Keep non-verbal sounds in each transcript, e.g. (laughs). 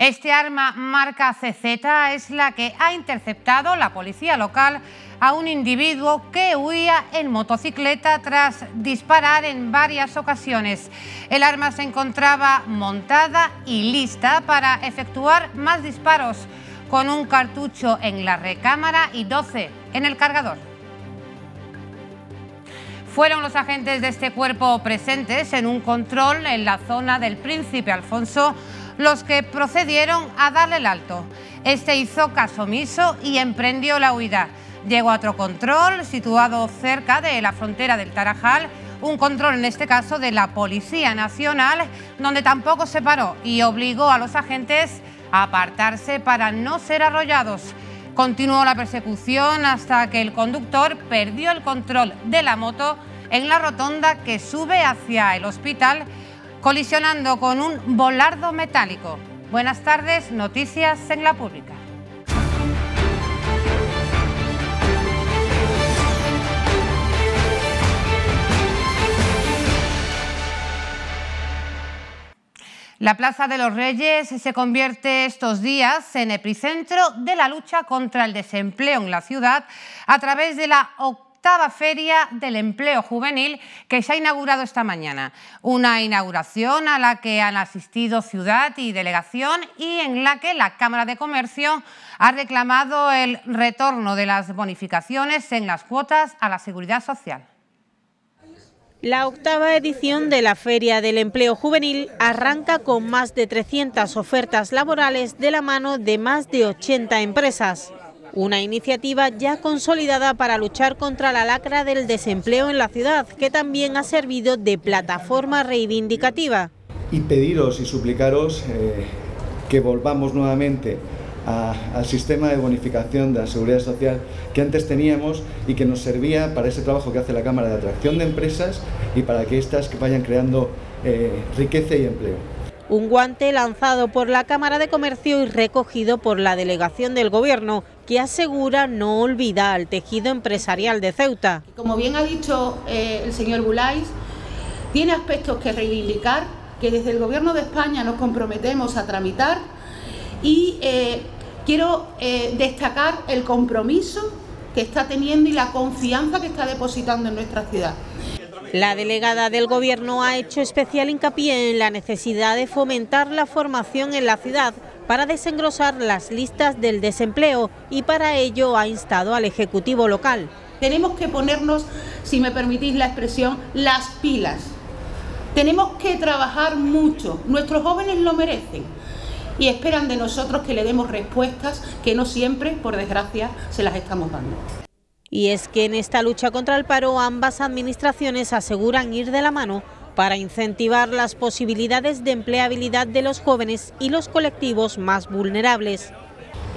Este arma marca CZ es la que ha interceptado la policía local a un individuo que huía en motocicleta tras disparar en varias ocasiones. El arma se encontraba montada y lista para efectuar más disparos con un cartucho en la recámara y 12 en el cargador. Fueron los agentes de este cuerpo presentes en un control en la zona del Príncipe Alfonso los que procedieron a darle el alto. Este hizo caso omiso y emprendió la huida. Llegó a otro control situado cerca de la frontera del Tarajal, un control en este caso de la Policía Nacional, donde tampoco se paró y obligó a los agentes a apartarse para no ser arrollados. Continuó la persecución hasta que el conductor perdió el control de la moto en la rotonda que sube hacia el hospital colisionando con un volardo metálico. Buenas tardes, noticias en la pública. La Plaza de los Reyes se convierte estos días en epicentro de la lucha contra el desempleo en la ciudad a través de la octava Feria del Empleo Juvenil que se ha inaugurado esta mañana. Una inauguración a la que han asistido ciudad y delegación y en la que la Cámara de Comercio ha reclamado el retorno de las bonificaciones en las cuotas a la seguridad social. La octava edición de la Feria del Empleo Juvenil arranca con más de 300 ofertas laborales de la mano de más de 80 empresas. Una iniciativa ya consolidada para luchar contra la lacra del desempleo en la ciudad, que también ha servido de plataforma reivindicativa. Y pediros y suplicaros eh, que volvamos nuevamente al sistema de bonificación de la seguridad social que antes teníamos y que nos servía para ese trabajo que hace la Cámara de Atracción de Empresas y para que éstas vayan creando eh, riqueza y empleo. Un guante lanzado por la Cámara de Comercio y recogido por la delegación del Gobierno que asegura no olvidar el tejido empresarial de Ceuta. Como bien ha dicho eh, el señor Bulais, tiene aspectos que reivindicar, que desde el Gobierno de España nos comprometemos a tramitar y eh, quiero eh, destacar el compromiso que está teniendo y la confianza que está depositando en nuestra ciudad. La delegada del Gobierno ha hecho especial hincapié en la necesidad de fomentar la formación en la ciudad para desengrosar las listas del desempleo y para ello ha instado al Ejecutivo local. Tenemos que ponernos, si me permitís la expresión, las pilas. Tenemos que trabajar mucho. Nuestros jóvenes lo merecen y esperan de nosotros que le demos respuestas que no siempre, por desgracia, se las estamos dando. Y es que en esta lucha contra el paro ambas administraciones aseguran ir de la mano para incentivar las posibilidades de empleabilidad de los jóvenes y los colectivos más vulnerables.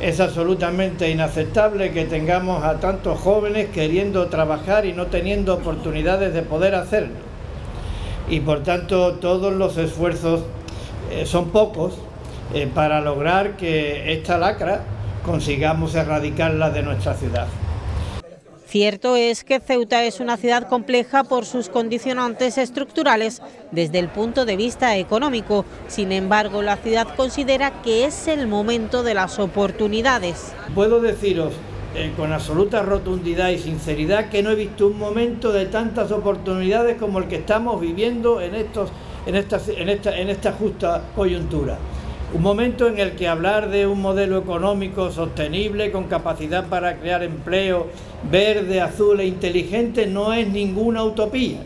Es absolutamente inaceptable que tengamos a tantos jóvenes queriendo trabajar y no teniendo oportunidades de poder hacerlo. Y por tanto todos los esfuerzos eh, son pocos eh, para lograr que esta lacra consigamos erradicarla de nuestra ciudad. Cierto es que Ceuta es una ciudad compleja por sus condicionantes estructurales desde el punto de vista económico. Sin embargo, la ciudad considera que es el momento de las oportunidades. Puedo deciros eh, con absoluta rotundidad y sinceridad que no he visto un momento de tantas oportunidades como el que estamos viviendo en esta justa coyuntura. Un momento en el que hablar de un modelo económico sostenible con capacidad para crear empleo verde, azul e inteligente no es ninguna utopía.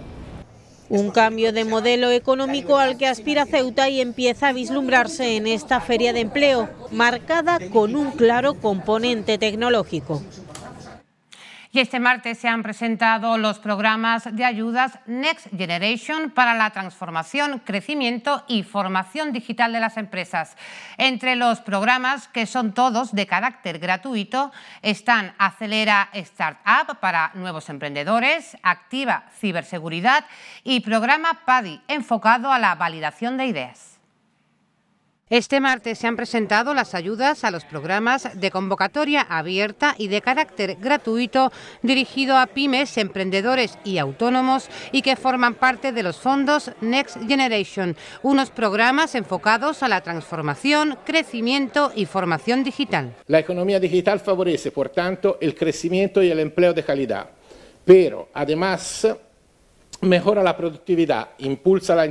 Un cambio de modelo económico al que aspira Ceuta y empieza a vislumbrarse en esta feria de empleo, marcada con un claro componente tecnológico y este martes se han presentado los programas de ayudas Next Generation para la transformación, crecimiento y formación digital de las empresas. Entre los programas, que son todos de carácter gratuito, están Acelera Startup para nuevos emprendedores, Activa Ciberseguridad y Programa PADI enfocado a la validación de ideas. Este martes se han presentado las ayudas a los programas de convocatoria abierta y de carácter gratuito dirigido a pymes, emprendedores y autónomos y que forman parte de los fondos Next Generation, unos programas enfocados a la transformación, crecimiento y formación digital. La economía digital favorece, por tanto, el crecimiento y el empleo de calidad, pero además mejora la productividad, impulsa la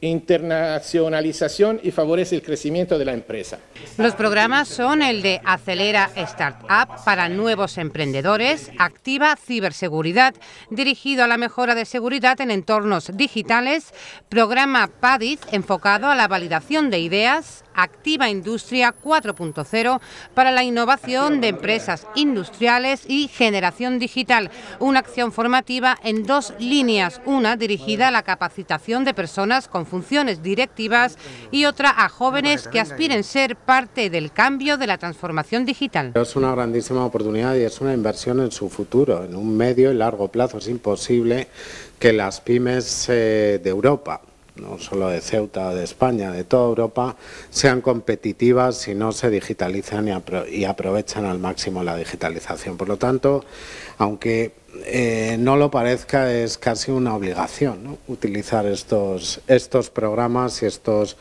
internacionalización y favorece el crecimiento de la empresa. Los programas son el de Acelera Startup para nuevos emprendedores, Activa Ciberseguridad, dirigido a la mejora de seguridad en entornos digitales, Programa PADIZ, enfocado a la validación de ideas, Activa Industria 4.0 para la innovación de empresas industriales y generación digital, una acción formativa en dos líneas una dirigida a la capacitación de personas con funciones directivas y otra a jóvenes que aspiren ser parte del cambio de la transformación digital. Es una grandísima oportunidad y es una inversión en su futuro, en un medio y largo plazo. Es imposible que las pymes eh, de Europa no solo de Ceuta de España, de toda Europa, sean competitivas si no se digitalizan y, aprovechan al máximo la digitalización. Por lo tanto, aunque eh, no lo parezca, es casi una obligación utilizar estos, estos programas y estos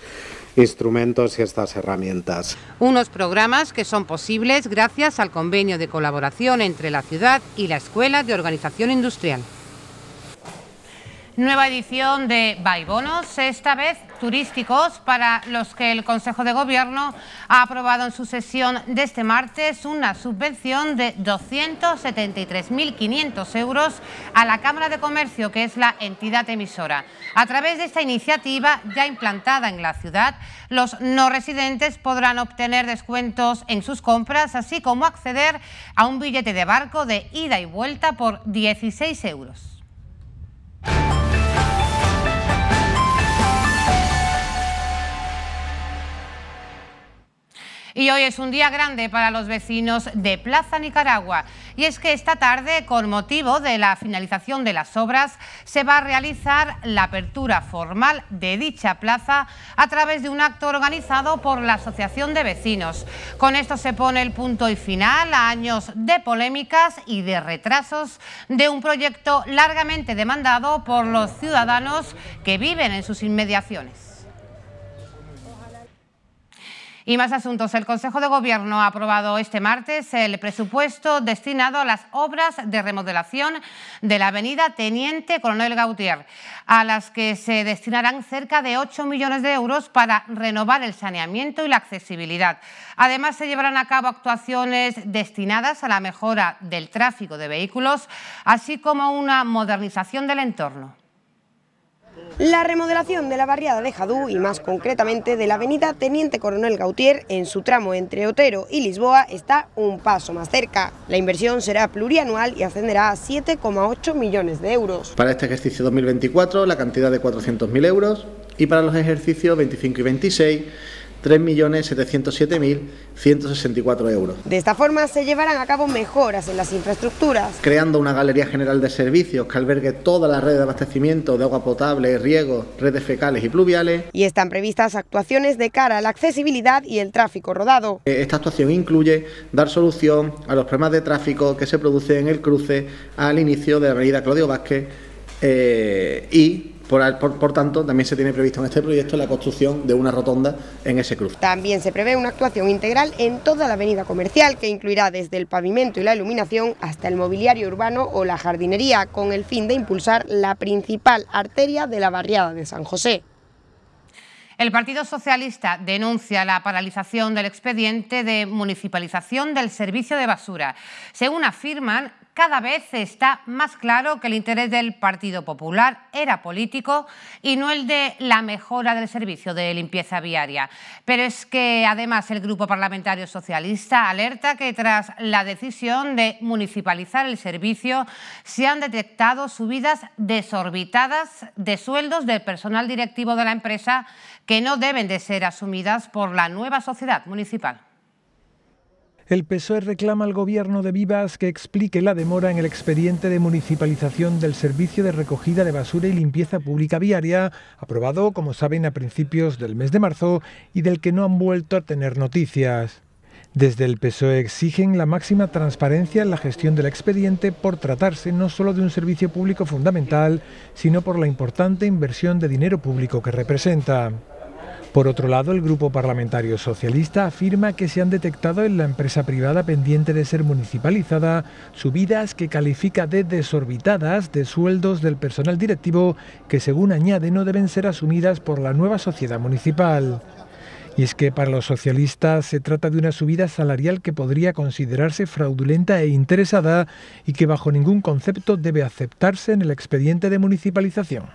instrumentos y estas herramientas. Unos programas que son posibles gracias al convenio de colaboración entre la ciudad y la Escuela de Organización Industrial. Nueva edición de Baibonos, esta vez turísticos, para los que el Consejo de Gobierno ha aprobado en su sesión de este martes una subvención de 273.500 euros a la Cámara de Comercio, que es la entidad emisora. A través de esta iniciativa ya implantada en la ciudad, los no residentes podrán obtener descuentos en sus compras, así como acceder a un billete de barco de ida y vuelta por 16 euros. Y hoy es un día grande para los vecinos de Plaza Nicaragua. Y es que esta tarde, con motivo de la finalización de las obras, se va a realizar la apertura formal de dicha plaza a través de un acto organizado por la Asociación de Vecinos. Con esto se pone el punto y final a años de polémicas y de retrasos de un proyecto largamente demandado por los ciudadanos que viven en sus inmediaciones. Y más asuntos. El Consejo de Gobierno ha aprobado este martes el presupuesto destinado a las obras de remodelación de la avenida Teniente Coronel Gautier, a las que se destinarán cerca de 8 millones de euros para renovar el saneamiento y la accesibilidad. Además, se llevarán a cabo actuaciones destinadas a la mejora del tráfico de vehículos, así como una modernización del entorno. La remodelación de la barriada de Jadú y más concretamente de la avenida Teniente Coronel Gautier en su tramo entre Otero y Lisboa está un paso más cerca. La inversión será plurianual y ascenderá a 7,8 millones de euros. Para este ejercicio 2024 la cantidad de 400.000 euros y para los ejercicios 25 y 26 3.707.164 euros. De esta forma se llevarán a cabo mejoras en las infraestructuras. Creando una galería general de servicios que albergue toda la red de abastecimiento de agua potable, riego, redes fecales y pluviales. Y están previstas actuaciones de cara a la accesibilidad y el tráfico rodado. Eh, esta actuación incluye dar solución a los problemas de tráfico que se producen en el cruce al inicio de la avenida Claudio Vázquez eh, y por, tanto, también se tiene previsto en este proyecto la construcción de una rotonda en ese cruce. También se prevé una actuación integral en toda la avenida comercial, que incluirá desde el pavimento y la iluminación hasta el mobiliario urbano o la jardinería, con el fin de impulsar la principal arteria de la barriada de San José. El Partido Socialista denuncia la paralización del expediente de municipalización del servicio de basura. Según afirman, cada vez está más claro que el interés del Partido Popular era político y no el de la mejora del servicio de limpieza viaria. Pero es que además el Grupo Parlamentario Socialista alerta que tras la decisión de municipalizar el servicio se han detectado subidas desorbitadas de sueldos del personal directivo de la empresa que no deben de ser asumidas por la nueva sociedad municipal. El PSOE reclama al gobierno de Vivas que explique la demora en el expediente de municipalización del servicio de recogida de basura y limpieza pública viaria, aprobado, como saben, a principios del mes de marzo y del que no han vuelto a tener noticias. Desde el PSOE exigen la máxima transparencia en la gestión del expediente por tratarse no solo de un servicio público fundamental, sino por la importante inversión de dinero público que representa. Por otro lado, el Grupo Parlamentario Socialista afirma que se han detectado en la empresa privada pendiente de ser municipalizada subidas que califica de desorbitadas de sueldos del personal directivo que, según añade, no deben ser asumidas por la nueva sociedad municipal. Y es que para los socialistas se trata de una subida salarial que podría considerarse fraudulenta e interesada y que bajo ningún concepto debe aceptarse en el expediente de municipalización.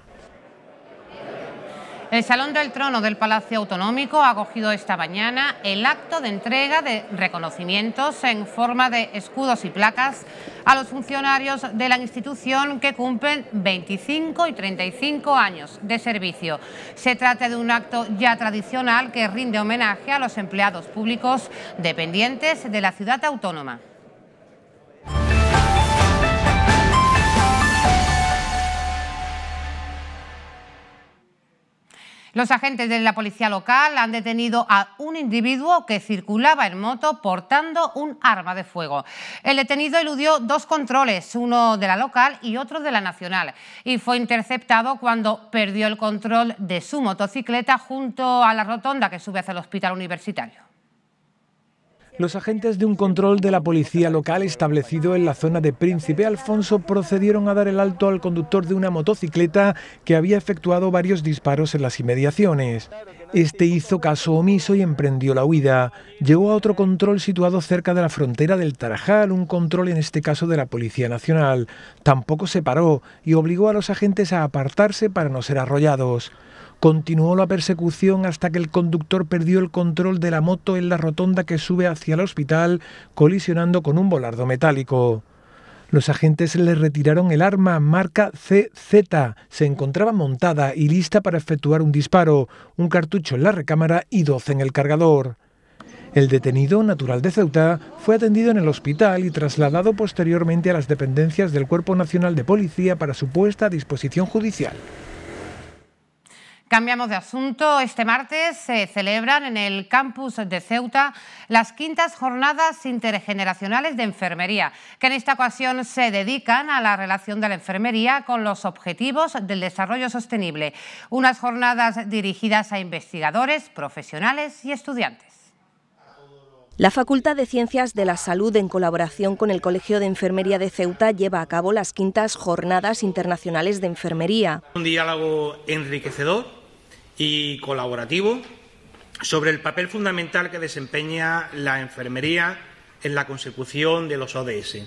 El Salón del Trono del Palacio Autonómico ha acogido esta mañana el acto de entrega de reconocimientos en forma de escudos y placas a los funcionarios de la institución que cumplen 25 y 35 años de servicio. Se trata de un acto ya tradicional que rinde homenaje a los empleados públicos dependientes de la ciudad autónoma. Los agentes de la policía local han detenido a un individuo que circulaba en moto portando un arma de fuego. El detenido eludió dos controles, uno de la local y otro de la nacional, y fue interceptado cuando perdió el control de su motocicleta junto a la rotonda que sube hacia el hospital universitario. Los agentes de un control de la policía local establecido en la zona de Príncipe Alfonso procedieron a dar el alto al conductor de una motocicleta que había efectuado varios disparos en las inmediaciones. Este hizo caso omiso y emprendió la huida. Llegó a otro control situado cerca de la frontera del Tarajal, un control en este caso de la Policía Nacional. Tampoco se paró y obligó a los agentes a apartarse para no ser arrollados. Continuó la persecución hasta que el conductor perdió el control de la moto en la rotonda que sube hacia el hospital, colisionando con un volardo metálico. Los agentes le retiraron el arma marca CZ. Se encontraba montada y lista para efectuar un disparo, un cartucho en la recámara y 12 en el cargador. El detenido, natural de Ceuta, fue atendido en el hospital y trasladado posteriormente a las dependencias del Cuerpo Nacional de Policía para su puesta a disposición judicial. Cambiamos de asunto. Este martes se celebran en el campus de Ceuta las quintas jornadas intergeneracionales de enfermería, que en esta ocasión se dedican a la relación de la enfermería con los objetivos del desarrollo sostenible. Unas jornadas dirigidas a investigadores, profesionales y estudiantes. La Facultad de Ciencias de la Salud, en colaboración con el Colegio de Enfermería de Ceuta, lleva a cabo las quintas Jornadas Internacionales de Enfermería. Un diálogo enriquecedor y colaborativo sobre el papel fundamental que desempeña la enfermería en la consecución de los ODS.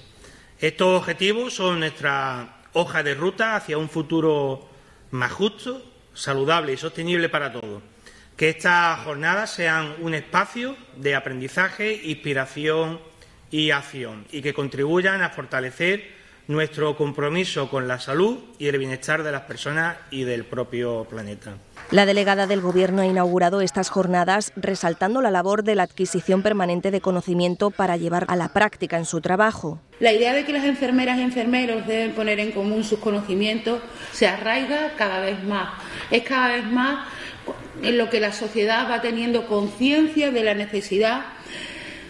Estos objetivos son nuestra hoja de ruta hacia un futuro más justo, saludable y sostenible para todos. Que estas jornadas sean un espacio de aprendizaje, inspiración y acción y que contribuyan a fortalecer nuestro compromiso con la salud y el bienestar de las personas y del propio planeta. La delegada del Gobierno ha inaugurado estas jornadas resaltando la labor de la adquisición permanente de conocimiento para llevar a la práctica en su trabajo. La idea de que las enfermeras y enfermeros deben poner en común sus conocimientos se arraiga cada vez más. Es cada vez más en lo que la sociedad va teniendo conciencia de la necesidad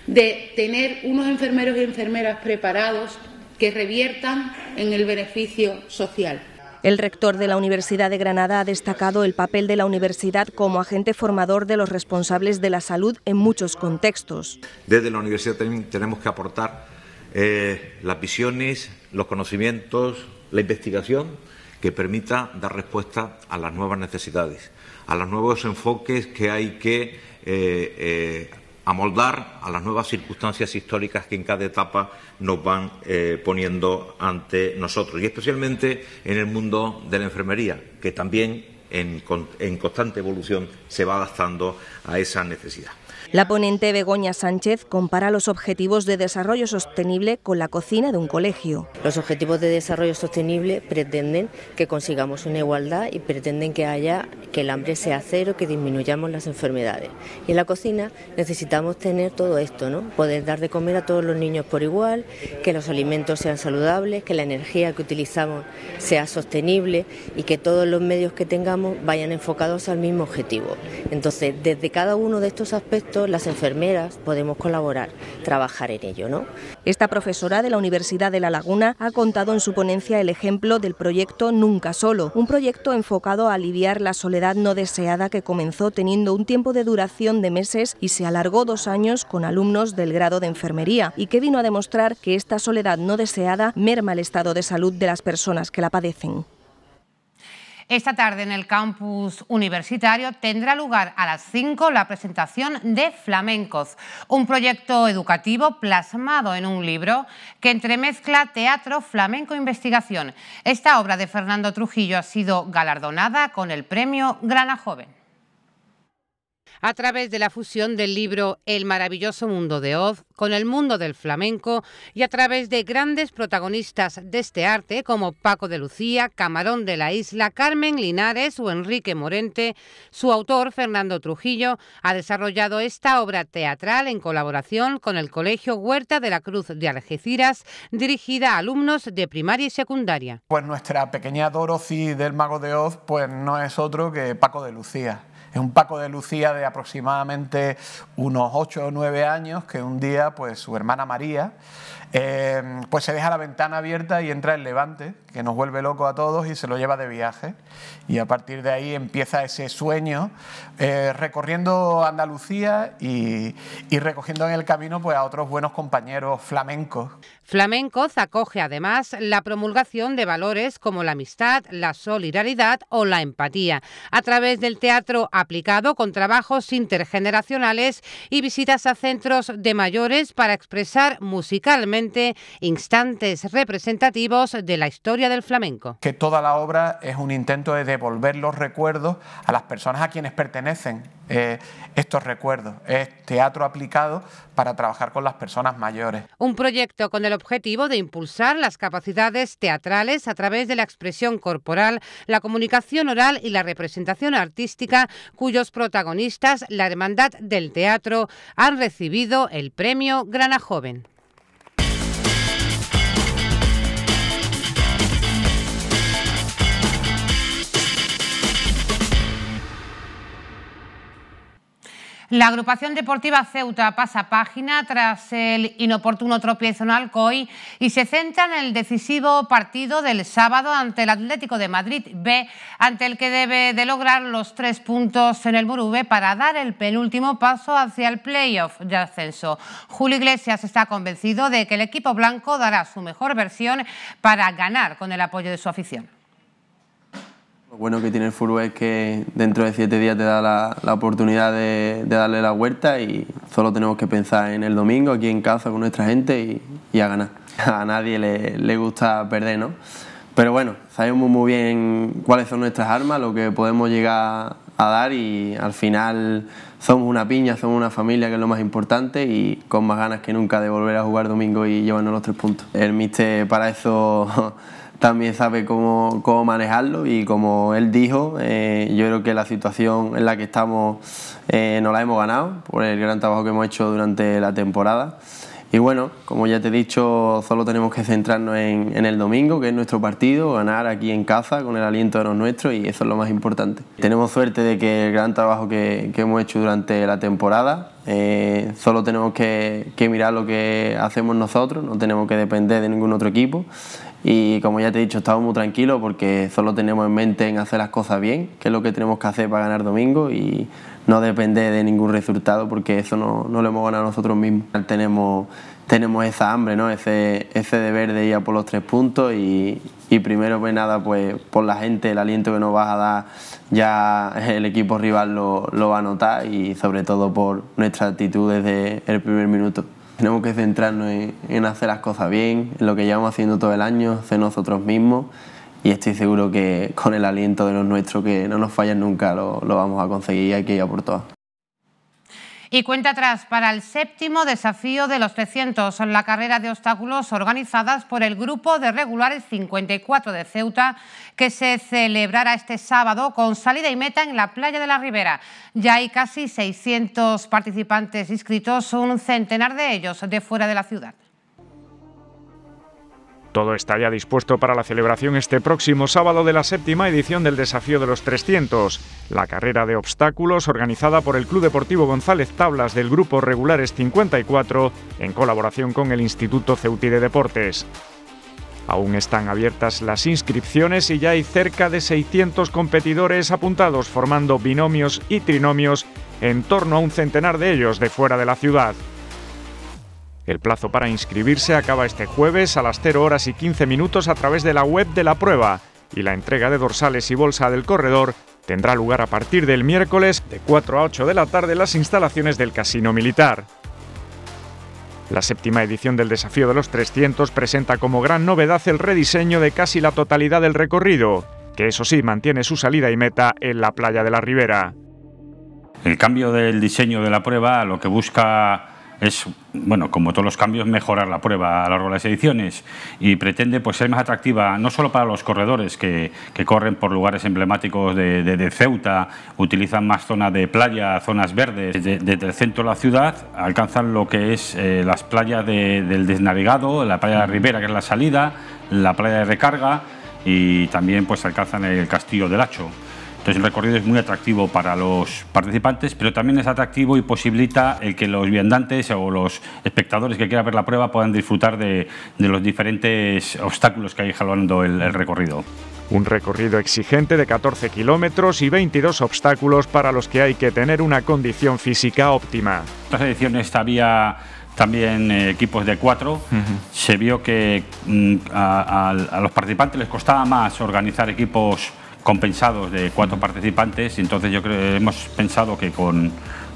de tener unos enfermeros y enfermeras preparados que reviertan en el beneficio social. El rector de la Universidad de Granada ha destacado el papel de la universidad como agente formador de los responsables de la salud en muchos contextos. Desde la universidad tenemos que aportar eh, las visiones, los conocimientos, la investigación que permita dar respuesta a las nuevas necesidades, a los nuevos enfoques que hay que eh, eh, amoldar a las nuevas circunstancias históricas que en cada etapa nos van eh, poniendo ante nosotros, y especialmente en el mundo de la enfermería, que también en, en constante evolución se va adaptando a esa necesidad. La ponente Begoña Sánchez compara los objetivos de desarrollo sostenible con la cocina de un colegio. Los objetivos de desarrollo sostenible pretenden que consigamos una igualdad y pretenden que haya que el hambre sea cero, que disminuyamos las enfermedades. Y en la cocina necesitamos tener todo esto, ¿no? Poder dar de comer a todos los niños por igual, que los alimentos sean saludables, que la energía que utilizamos sea sostenible y que todos los medios que tengamos vayan enfocados al mismo objetivo. Entonces, desde cada uno de estos aspectos las enfermeras, podemos colaborar, trabajar en ello. ¿no? Esta profesora de la Universidad de La Laguna ha contado en su ponencia el ejemplo del proyecto Nunca Solo, un proyecto enfocado a aliviar la soledad no deseada que comenzó teniendo un tiempo de duración de meses y se alargó dos años con alumnos del grado de enfermería y que vino a demostrar que esta soledad no deseada merma el estado de salud de las personas que la padecen. Esta tarde en el campus universitario tendrá lugar a las 5 la presentación de Flamencos, un proyecto educativo plasmado en un libro que entremezcla teatro, flamenco e investigación. Esta obra de Fernando Trujillo ha sido galardonada con el premio Grana Joven a través de la fusión del libro El maravilloso mundo de Oz con el mundo del flamenco y a través de grandes protagonistas de este arte como Paco de Lucía, Camarón de la Isla, Carmen Linares o Enrique Morente, su autor Fernando Trujillo ha desarrollado esta obra teatral en colaboración con el Colegio Huerta de la Cruz de Algeciras, dirigida a alumnos de primaria y secundaria. Pues nuestra pequeña Dorothy del Mago de Oz pues no es otro que Paco de Lucía. Es un Paco de Lucía de aproximadamente unos 8 o 9 años que un día pues su hermana María Em, pues se deja la ventana abierta y entra el levante, que nos vuelve loco a todos y se lo lleva de viaje. Y a partir de ahí empieza ese sueño eh, recorriendo Andalucía y, y, recogiendo en el camino pues, a otros buenos compañeros flamencos. Flamencos acoge además la promulgación de valores como la amistad, la solidaridad o la empatía, a través del teatro aplicado con trabajos intergeneracionales y visitas a centros de mayores para expresar musicalmente instantes representativos de la historia del flamenco. Que toda la obra es un intento de devolver los recuerdos a las personas a quienes pertenecen eh, estos recuerdos. Es teatro aplicado para trabajar con las personas mayores. Un proyecto con el objetivo de impulsar las capacidades teatrales a través de la expresión corporal, la comunicación oral y la representación artística, cuyos protagonistas, la Hermandad del Teatro, han recibido el premio Grana Joven. La agrupación deportiva Ceuta pasa página tras el inoportuno tropiezo en Alcoy y se centra en el decisivo partido del sábado ante el Atlético de Madrid B, ante el que debe de lograr los tres puntos en el Burube para dar el penúltimo paso hacia el playoff de ascenso. Julio Iglesias está convencido de que el equipo blanco dará su mejor versión para ganar con el apoyo de su afición. Lo bueno que tiene el fútbol es que dentro de siete días te da la, oportunidad de, darle la vuelta y solo tenemos que pensar en el domingo aquí en casa con nuestra gente y, a ganar. (laughs) A nadie le, gusta perder, ¿no? Pero bueno, sabemos muy bien cuáles son nuestras armas, lo que podemos llegar a dar y al final somos una piña, somos una familia, que es lo más importante y con más ganas que nunca de volver a jugar domingo y llevarnos los tres puntos. El míster para eso... (laughs) también sabe cómo, manejarlo y como él dijo, eh, yo creo que la situación en la que estamos eh, no la hemos ganado por el gran trabajo que hemos hecho durante la temporada. Y bueno, como ya te he dicho, solo tenemos que centrarnos en, el domingo, que es nuestro partido, ganar aquí en casa con el aliento de los nuestros y eso es lo más importante. Tenemos suerte de que el gran trabajo que, hemos hecho durante la temporada, eh, solo tenemos que, que, mirar lo que hacemos nosotros, no tenemos que depender de ningún otro equipo y como ya te he dicho, estamos muy tranquilos porque solo tenemos en mente en hacer las cosas bien, que es lo que tenemos que hacer para ganar domingo y no depender de ningún resultado porque eso no, lo hemos ganado nosotros mismos. Tenemos, tenemos esa hambre, ¿no? ese, ese deber de ir a por los tres puntos y, primero pues nada pues por la gente el aliento que nos vas a dar ya el equipo rival lo, lo va a notar y sobre todo por nuestra actitud desde el primer minuto. Tenemos que centrarnos en, hacer las cosas bien, en lo que llevamos haciendo todo el año, hacer nosotros mismos y estoy seguro que con el aliento de los nuestros que no nos fallan nunca lo, lo vamos a conseguir y hay que ir a por todas. Y cuenta atrás para el séptimo desafío de los 300, la carrera de obstáculos organizadas por el grupo de regulares 54 de Ceuta, que se celebrará este sábado con salida y meta en la playa de la Ribera. Ya hay casi 600 participantes inscritos, un centenar de ellos de fuera de la ciudad. Todo está ya dispuesto para la celebración este próximo sábado de la séptima edición del Desafío de los 300, la carrera de obstáculos organizada por el Club Deportivo González Tablas del Grupo Regulares 54 en colaboración con el Instituto Ceuti de Deportes. Aún están abiertas las inscripciones y ya hay cerca de 600 competidores apuntados formando binomios y trinomios en torno a un centenar de ellos de fuera de la ciudad. El plazo para inscribirse acaba este jueves a las 0 horas y 15 minutos a través de la web de la prueba y la entrega de dorsales y bolsa del corredor tendrá lugar a partir del miércoles de 4 a 8 de la tarde en las instalaciones del Casino Militar. La séptima edición del Desafío de los 300 presenta como gran novedad el rediseño de casi la totalidad del recorrido, que eso sí mantiene su salida y meta en la playa de la Ribera. El cambio del diseño de la prueba lo que busca es, bueno, como todos los cambios, mejorar la prueba a lo largo de las ediciones y pretende pues, ser más atractiva no solo para los corredores que, corren por lugares emblemáticos de, Ceuta, utilizan más zonas de playa, zonas verdes, desde el centro de la ciudad alcanzan lo que es eh, las playas del desnavegado, la playa de ribera, que es la salida, la playa de recarga y también pues alcanzan el castillo del Hacho. Entonces el recorrido es muy atractivo para los participantes, pero también es atractivo y posibilita el que los viandantes o los espectadores que quieran ver la prueba puedan disfrutar de, los diferentes obstáculos que hay jalando el, recorrido. Un recorrido exigente de 14 kilómetros y 22 obstáculos para los que hay que tener una condición física óptima. En otras ediciones había también eh, equipos de cuatro. Se vio que mm, a los participantes les costaba más organizar equipos compensados de cuatro participantes y entonces yo creo hemos pensado que con,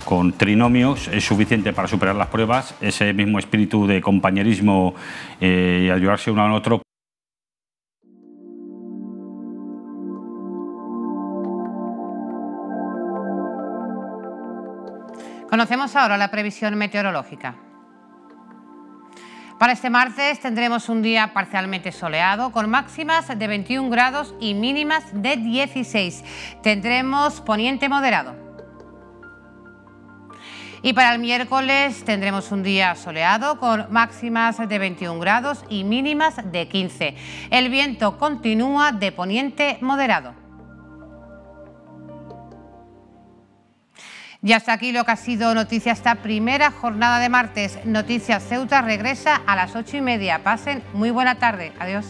con trinomios es suficiente para superar las pruebas, ese mismo espíritu de compañerismo eh, y ayudarse uno al otro. Conocemos ahora la previsión meteorológica. Para este martes tendremos un día parcialmente soleado con máximas de 21 grados y mínimas de 16. Tendremos poniente moderado. Y para el miércoles tendremos un día soleado con máximas de 21 grados y mínimas de 15. El viento continúa de poniente moderado. Y hasta aquí lo que ha sido noticia esta primera jornada de martes. Noticias Ceuta regresa a las ocho y media. Pasen muy buena tarde. Adiós.